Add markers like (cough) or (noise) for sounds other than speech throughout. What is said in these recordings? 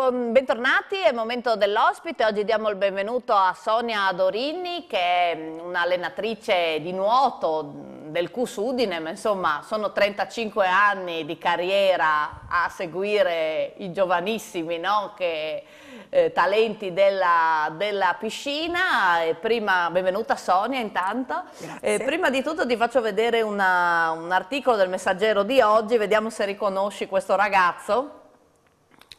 Buon, bentornati, è il momento dell'ospite. Oggi diamo il benvenuto a Sonia Dorini, che è mm, un'allenatrice di nuoto mm, del Cus Udine, ma insomma sono 35 anni di carriera a seguire i giovanissimi no? che, eh, talenti della, della piscina. E prima, benvenuta Sonia intanto. Eh, prima di tutto ti faccio vedere una, un articolo del messaggero di oggi, vediamo se riconosci questo ragazzo.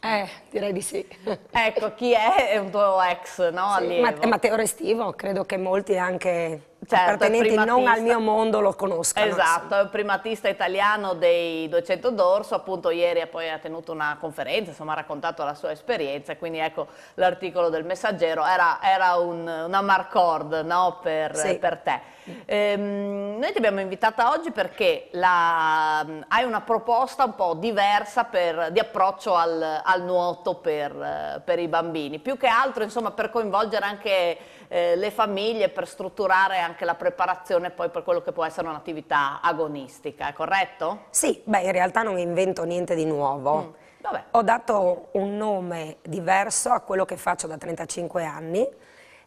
Eh, direi di sì. ecco, chi è, è un tuo ex, no? Sì, Matteo Restivo, credo che molti anche certo, appartenenti non al mio mondo lo conoscono. Esatto, è un primatista italiano dei 200 d'Orso, appunto ieri poi ha tenuto una conferenza, insomma ha raccontato la sua esperienza, quindi ecco l'articolo del messaggero era, era un, una marcord no, per, sì. per, te. Ehm, noi ti abbiamo invitata oggi perché la, hai una proposta un po' diversa per, di approccio al, al nuoto per, per, i bambini, più che altro insomma per coinvolgere anche eh, le famiglie, per strutturare anche anche la preparazione poi per quello che può essere un'attività agonistica, è corretto? Sì, beh in realtà non invento niente di nuovo. Mm. Ho dato un nome diverso a quello che faccio da 35 anni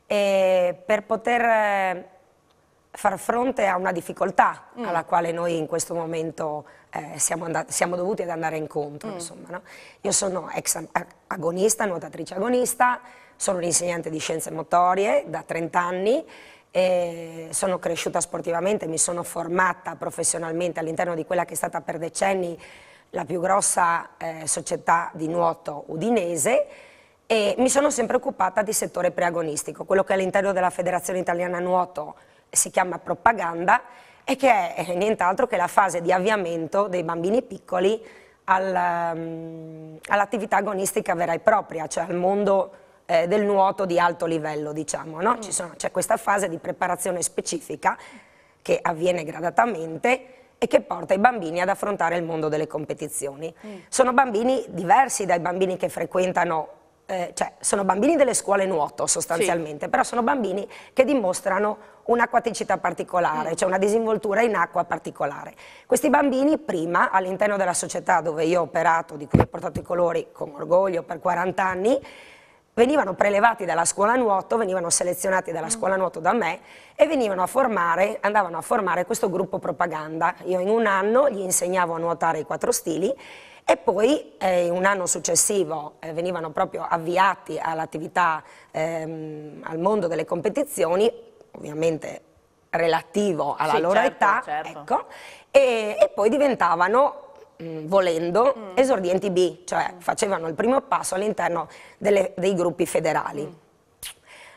per poter eh, far fronte a una difficoltà mm. alla quale noi in questo momento eh, siamo, siamo, dovuti ad andare incontro. Mm. Insomma, no? Io sono ex agonista, nuotatrice agonista, sono un'insegnante di scienze motorie da 30 anni eh, sono cresciuta sportivamente, mi sono formata professionalmente all'interno di quella che è stata per decenni la più grossa eh, società di nuoto udinese e mi sono sempre occupata di settore preagonistico, quello che all'interno della Federazione Italiana Nuoto si chiama propaganda e che è eh, nient'altro che la fase di avviamento dei bambini piccoli al, um, all'attività agonistica vera e propria, cioè al mondo eh, del nuoto di alto livello, diciamo, no? c'è questa fase di preparazione specifica che avviene gradatamente e che porta i bambini ad affrontare il mondo delle competizioni. Mm. Sono bambini diversi dai bambini che frequentano, eh, cioè sono bambini delle scuole nuoto sostanzialmente, sì. però sono bambini che dimostrano un'acquaticità particolare, mm. cioè una disinvoltura in acqua particolare. Questi bambini prima, all'interno della società dove io ho operato, di cui ho portato i colori con orgoglio per 40 anni, venivano prelevati dalla scuola nuoto, venivano selezionati dalla mm. scuola nuoto da me e a formare, andavano a formare questo gruppo propaganda. Io in un anno gli insegnavo a nuotare i quattro stili e poi eh, un anno successivo eh, venivano proprio avviati all'attività, ehm, al mondo delle competizioni, ovviamente relativo alla sì, loro certo, età, certo. Ecco, e, e poi diventavano eh, volendo, mm. esordienti B, cioè mm. facevano il primo passo all'interno dei gruppi federali. Mm.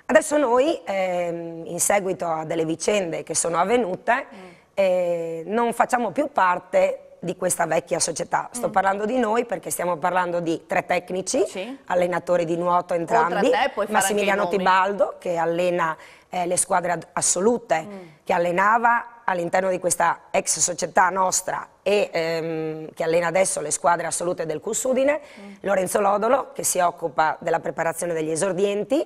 Adesso noi, ehm, in seguito a delle vicende che sono avvenute, mm. eh, non facciamo più parte di questa vecchia società. Sto mm. parlando di noi perché stiamo parlando di tre tecnici, sì. allenatori di nuoto entrambi, te, Massimiliano Tibaldo che allena eh, le squadre assolute, mm. che allenava all'interno di questa ex società nostra e ehm, che allena adesso le squadre assolute del Cussudine, mm. Lorenzo Lodolo che si occupa della preparazione degli esordienti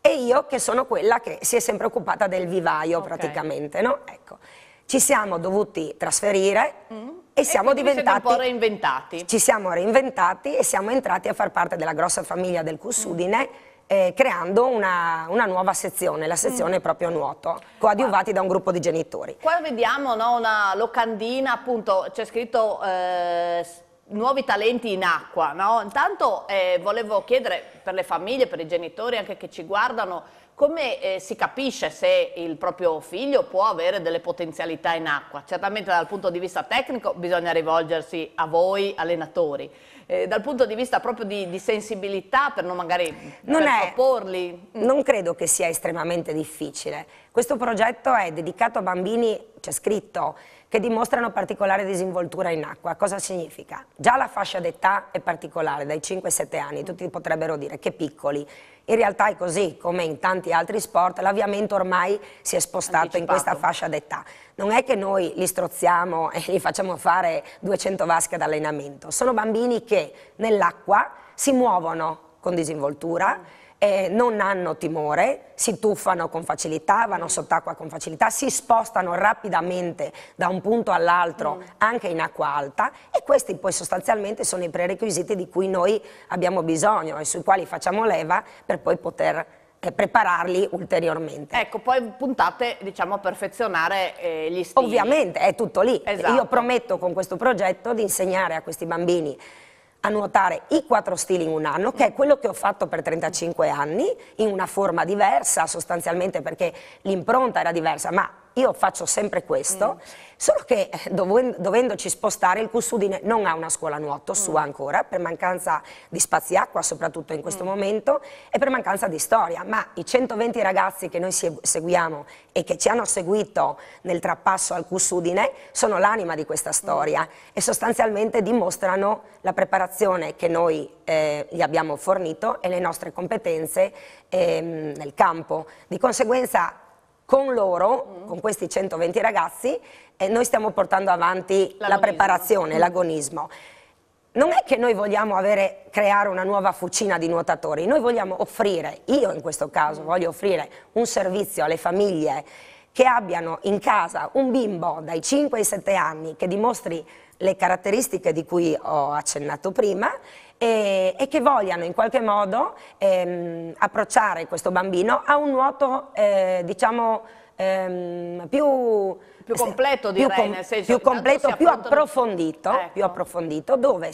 e io che sono quella che si è sempre occupata del vivaio okay. praticamente. No? Ecco. Ci siamo dovuti trasferire mm. e siamo e diventati... un po' reinventati. Ci siamo reinventati e siamo entrati a far parte della grossa famiglia del Cussudine mm eh, creando una, una, nuova sezione, la sezione mm. proprio nuoto, coadiuvati da un gruppo di genitori. Qua vediamo no, una locandina, appunto c'è scritto eh, nuovi talenti in acqua, no? intanto eh, volevo chiedere per le famiglie, per i genitori anche che ci guardano, come eh, si capisce se il proprio figlio può avere delle potenzialità in acqua? Certamente dal punto di vista tecnico bisogna rivolgersi a voi allenatori, eh, dal punto di vista proprio di, di sensibilità per non magari non per è, proporli? Mm. Non credo che sia estremamente difficile. Questo progetto è dedicato a bambini, c'è scritto, che dimostrano particolare disinvoltura in acqua. Cosa significa? Già la fascia d'età è particolare, dai 5 ai 7 anni, tutti potrebbero dire che piccoli in realtà è così, come in tanti altri sport, l'avviamento ormai si è spostato Anticipato. in questa fascia d'età. Non è che noi li strozziamo (laughs) e gli facciamo fare 200 vasche d'allenamento, sono bambini che nell'acqua si muovono con disinvoltura, eh, non hanno timore, si tuffano con facilità, vanno sott'acqua con facilità, si spostano rapidamente da un punto all'altro mm. anche in acqua alta e questi poi sostanzialmente sono i prerequisiti di cui noi abbiamo bisogno e sui quali facciamo leva per poi poter eh, prepararli ulteriormente. Ecco, poi puntate diciamo a perfezionare eh, gli stili. Ovviamente, è tutto lì. Esatto. Io prometto con questo progetto di insegnare a questi bambini a nuotare i quattro stili in un anno, che è quello che ho fatto per 35 anni, in una forma diversa sostanzialmente perché l'impronta era diversa, ma io faccio sempre questo, mm. solo che eh, dovendoci spostare il Cussudine non ha una scuola nuoto mm. sua ancora, per mancanza di spazi acqua soprattutto in questo mm. momento e per mancanza di storia, ma i 120 ragazzi che noi seguiamo e che ci hanno seguito nel trappasso al Cussudine sono l'anima di questa mm. storia e sostanzialmente dimostrano la preparazione che noi eh, gli abbiamo fornito e le nostre competenze ehm, nel campo. Di conseguenza con loro, mm. con questi 120 ragazzi, eh, noi stiamo portando avanti la preparazione, mm. l'agonismo. Non è che noi vogliamo avere, creare una nuova fucina di nuotatori, noi vogliamo offrire, io in questo caso mm-hmm. voglio offrire un servizio alle famiglie che abbiano in casa un bimbo dai 5 ai 7 anni che dimostri le caratteristiche di cui ho accennato prima e, e che vogliano in qualche modo ehm, approcciare questo bambino a un nuoto, eh, diciamo, ehm, più più completo direi, più, com nel senso più completo, più approfondito, ecco. più approfondito, dove,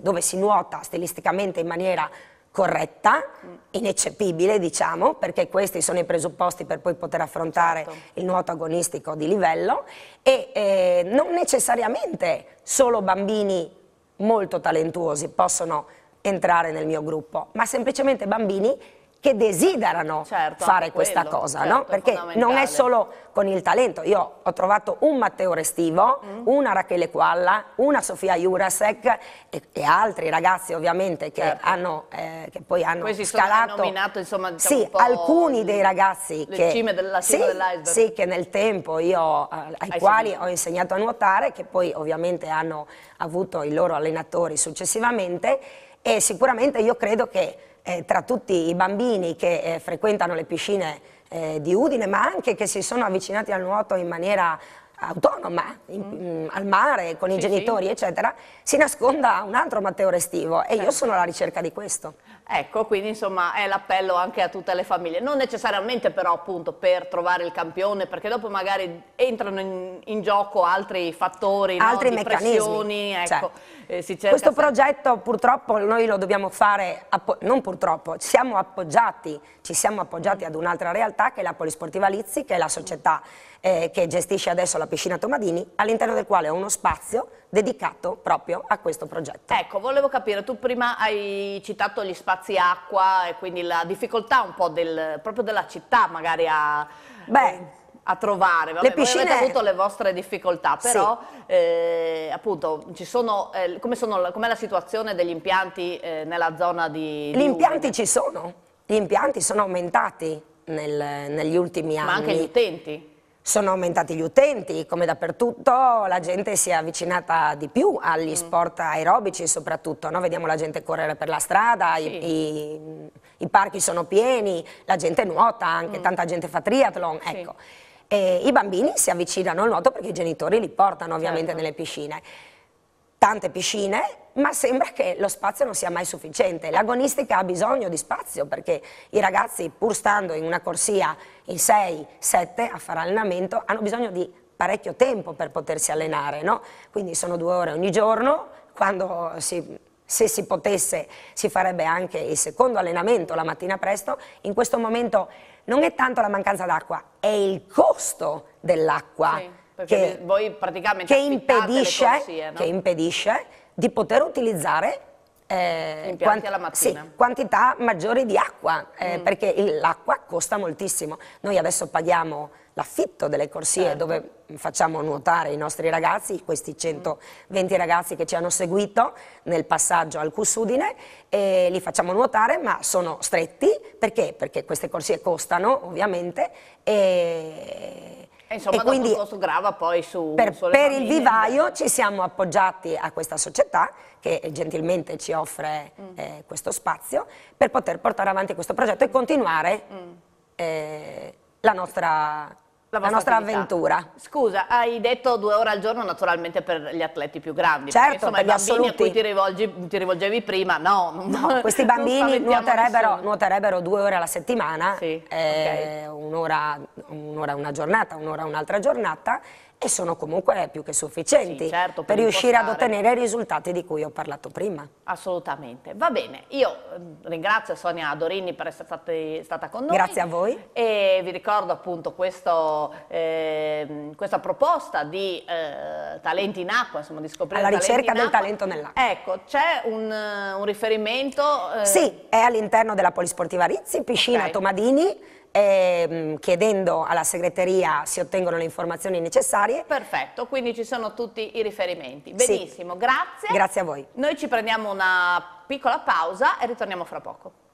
dove, si nuota stilisticamente in maniera corretta, mm. ineccepibile diciamo, perché questi sono i presupposti per poi poter affrontare certo. il nuoto agonistico di livello e eh, non necessariamente solo bambini molto talentuosi possono entrare nel mio gruppo, ma semplicemente bambini che desiderano certo, fare questa cosa, certo, no? Perché non è solo con il talento. Io ho trovato un Matteo Restivo, mm. una Rachele Qualla, una Sofia Jurasek e, e altri ragazzi ovviamente che, certo. hanno, eh, che poi hanno Questi scalato. Sono nominato, insomma, diciamo sì, alcuni dei ragazzi che, sì, sì, che nel tempo io, eh, ai Hai quali seguito. ho insegnato a nuotare, che poi ovviamente hanno avuto i loro allenatori successivamente e sicuramente io credo che eh, tra tutti i bambini che eh, frequentano le piscine eh, di Udine, ma anche che si sono avvicinati al nuoto in maniera autonoma, in, mm. mm al mare, con sì, i genitori, sì. eccetera, si nasconda un altro Matteo Restivo e certo. io sono alla ricerca di questo. Ecco, quindi insomma è l'appello anche a tutte le famiglie, non necessariamente però appunto per trovare il campione, perché dopo magari entrano in, in gioco altri fattori, altri no? meccanismi. Cioè, ecco, cioè, eh, questo sempre... progetto purtroppo noi lo dobbiamo fare, non purtroppo, siamo appoggiati, ci siamo appoggiati mm. ad un'altra realtà che è la Polisportiva Lizzi, che è la società eh, che gestisce adesso la piscina Tomadini, all'interno del quale è uno spazio dedicato proprio a questo progetto. Ecco, volevo capire, tu prima hai citato gli spazi spazi acqua e quindi la difficoltà un po' del, proprio della città magari a... Beh, eh, a trovare. Vabbè, le piscine... Voi avete avuto le vostre difficoltà, però sì. eh, appunto ci sono, eh, come sono, com'è la situazione degli impianti eh, nella zona di... Gli impianti ci sono, gli impianti sono aumentati nel, negli ultimi anni. Ma anche gli utenti? sono aumentati gli utenti, come dappertutto la gente si è avvicinata di più agli mm. sport aerobici soprattutto, no? vediamo la gente correre per la strada, sì. i, i, i, parchi sono pieni, la gente nuota anche, mm. tanta gente fa triathlon, sì. ecco. E I bambini si avvicinano al nuoto perché i genitori li portano ovviamente certo. nelle piscine tante piscine, ma sembra che lo spazio non sia mai sufficiente. L'agonistica ha bisogno di spazio perché i ragazzi, pur stando in una corsia in 6-7 a fare allenamento, hanno bisogno di parecchio tempo per potersi allenare, no? Quindi sono due ore ogni giorno, quando si se si potesse si farebbe anche il secondo allenamento la mattina presto, in questo momento non è tanto la mancanza d'acqua, è il costo dell'acqua. Sì che, voi praticamente che impedisce, corsie, no? che impedisce di poter utilizzare eh, quanti, sì, quantità maggiori di acqua, eh, mm. perché l'acqua costa moltissimo. Noi adesso paghiamo l'affitto delle corsie certo. dove facciamo nuotare i nostri ragazzi, questi 120 mm. ragazzi che ci hanno seguito nel passaggio al Cussudine, e li facciamo nuotare ma sono stretti, perché? Perché queste corsie costano ovviamente e insomma, e quindi, il costo grava poi su Per, per il vivaio ci siamo appoggiati a questa società che gentilmente ci offre mm. eh, questo spazio per poter portare avanti questo progetto e continuare mm. eh, la nostra la, la nostra attività. avventura. Scusa, hai detto due ore al giorno naturalmente per gli atleti più grandi. Certo, insomma, per i bambini a cui ti, rivolgi, ti, rivolgevi prima, no. no questi bambini nuoterebbero, nuoterebbero, due ore alla settimana, sì, eh, okay. un'ora, un una giornata, un'ora un'altra giornata e sono comunque più che sufficienti sì, certo, per, per riuscire ad ottenere i risultati di cui ho parlato prima. Assolutamente, va bene. Io ehm, ringrazio Sonia Dorini per essere stati, stata con noi. Grazie a voi. E vi ricordo appunto questo, eh, questa proposta di eh, talenti in acqua, insomma di scoprire la ricerca del talento nell'acqua. Ecco, c'è un, un, riferimento? Eh... Sì, è all'interno della Polisportiva Rizzi, piscina okay. Tomadini ehm, chiedendo alla segreteria si ottengono le informazioni necessarie. Perfetto, quindi ci sono tutti i riferimenti. Benissimo, sì. grazie. Grazie a voi. Noi ci prendiamo una piccola pausa e ritorniamo fra poco.